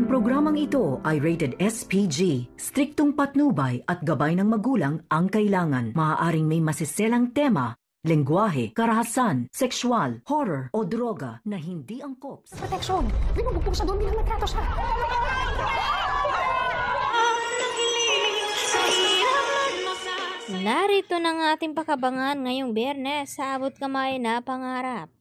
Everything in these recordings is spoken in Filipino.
Ang programang ito ay rated SPG. Striktong patnubay at gabay ng magulang ang kailangan. Maaaring may masiselang tema, lengguwahe, karahasan, sexual, horror o droga na hindi angkop. Sa proteksyon! Binubugbog siya doon bilang natrato siya! Narito na ang ating pakabangan ngayong biyernes sa abot kamay na pangarap.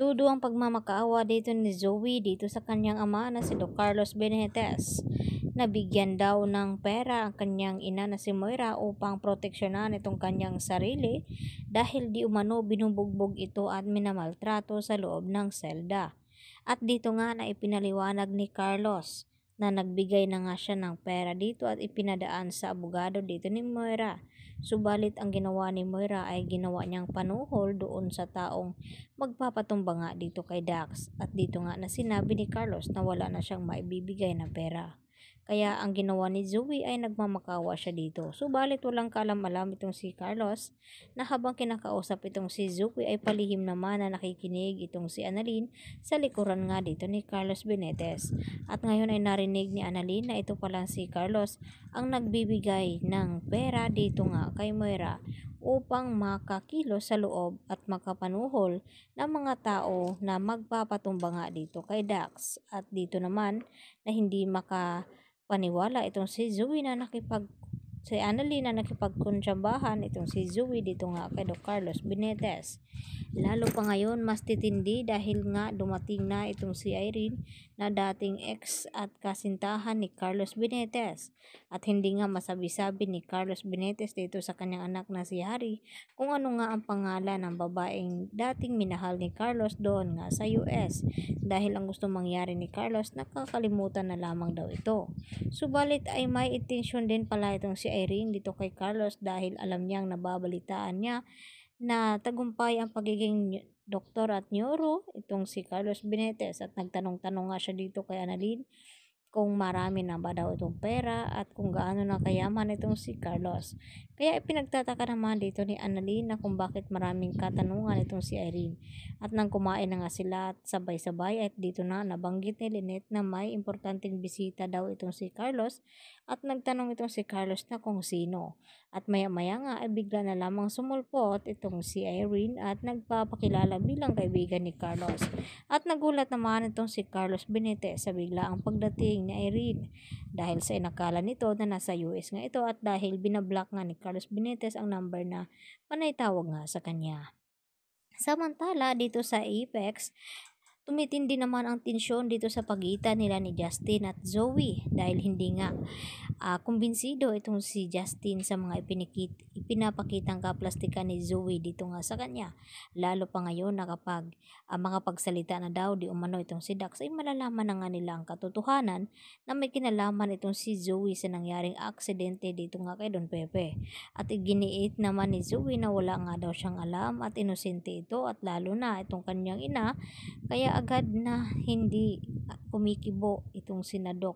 Tudo ang pagmamakaawa dito ni Zoe dito sa kanyang ama na si Don Carlos Benitez. Nabigyan daw ng pera ang kanyang ina na si Moira upang proteksyonan itong kanyang sarili dahil di umano binubugbog ito at minamaltrato sa loob ng selda. At dito nga na ipinaliwanag ni Carlos na nagbigay na nga siya ng pera dito at ipinadaan sa abogado dito ni Moira. Subalit ang ginawa ni Moira ay ginawa niyang panuhol doon sa taong magpapatumba nga dito kay Dax at dito nga na sinabi ni Carlos na wala na siyang maibibigay na pera. Kaya ang ginawa ni Zoe ay nagmamakawa siya dito. Subalit walang kalam-alam itong si Carlos na habang kinakausap itong si Zoe ay palihim naman na nakikinig itong si Annalyn sa likuran nga dito ni Carlos Benetes. At ngayon ay narinig ni Annalyn na ito pala si Carlos ang nagbibigay ng pera dito nga kay Moira upang makakilo sa loob at makapanuhol ng mga tao na magpapatumba nga dito kay Dax. At dito naman na hindi makapaniwala itong si Zoe na nakipag si Annalyn na nakipagkunsyabahan itong si Zoe dito nga kay Don Carlos Benitez. Lalo pa ngayon mas titindi dahil nga dumating na itong si Irene na dating ex at kasintahan ni Carlos Benitez. At hindi nga masabi-sabi ni Carlos Benitez dito sa kanyang anak na si Harry kung ano nga ang pangalan ng babaeng dating minahal ni Carlos doon nga sa US dahil ang gusto mangyari ni Carlos nakakalimutan na lamang daw ito. Subalit ay may intensyon din pala itong si Irene dito kay Carlos dahil alam niyang nababalitaan niya na tagumpay ang pagiging doktor at neuro, itong si Carlos Benitez, at nagtanong-tanong nga siya dito kay Annalyn kung marami na ba daw itong pera at kung gaano na kayaman itong si Carlos. Kaya ipinagtataka naman dito ni Annalyn na kung bakit maraming katanungan itong si Irene. At nang kumain na nga sila at sabay-sabay at dito na nabanggit ni Lynette na may importanteng bisita daw itong si Carlos at nagtanong itong si Carlos na kung sino. At maya-maya nga ay bigla na lamang sumulpot itong si Irene at nagpapakilala bilang kaibigan ni Carlos. At nagulat naman itong si Carlos Benitez sa bigla ang pagdating ni Irene dahil sa inakala nito na nasa US nga ito at dahil binablock nga ni Carlos Benitez ang number na panay tawag nga sa kanya. Samantala dito sa Apex Tumitindi naman ang tensyon dito sa pagitan nila ni Justin at Zoe dahil hindi nga uh, kumbinsido itong si Justin sa mga ipinikit pinapakitang kaplastikan ni Zoe dito nga sa kanya. Lalo pa ngayon na kapag ang ah, mga pagsalita na daw di umano itong si Dax ay malalaman na nga nila ang katotohanan na may kinalaman itong si Zoe sa nangyaring aksidente dito nga kay Don Pepe. At iginiit naman ni Zoe na wala nga daw siyang alam at inosente ito at lalo na itong kanyang ina kaya agad na hindi ah, kumikibo itong sinadok.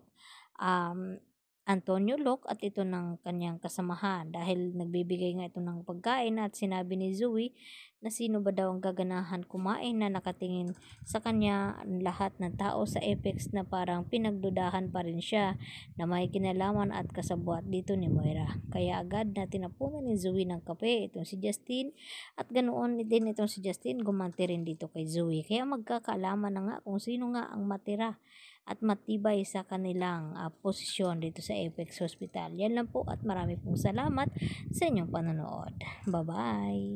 Um, Antonio Locke at ito ng kanyang kasamahan dahil nagbibigay nga ito ng pagkain at sinabi ni Zoe na sino ba daw ang gaganahan kumain na nakatingin sa kanya ang lahat ng tao sa Apex na parang pinagdudahan pa rin siya na may kinalaman at kasabuat dito ni Moira. Kaya agad na tinapunan ni Zoe ng kape itong si Justin at ganoon din itong si Justin gumanti rin dito kay Zoe. Kaya magkakaalaman na nga kung sino nga ang matira at matibay sa kanilang uh, posisyon dito sa Apex Hospital. Yan lang po at marami pong salamat sa inyong panonood. Bye-bye!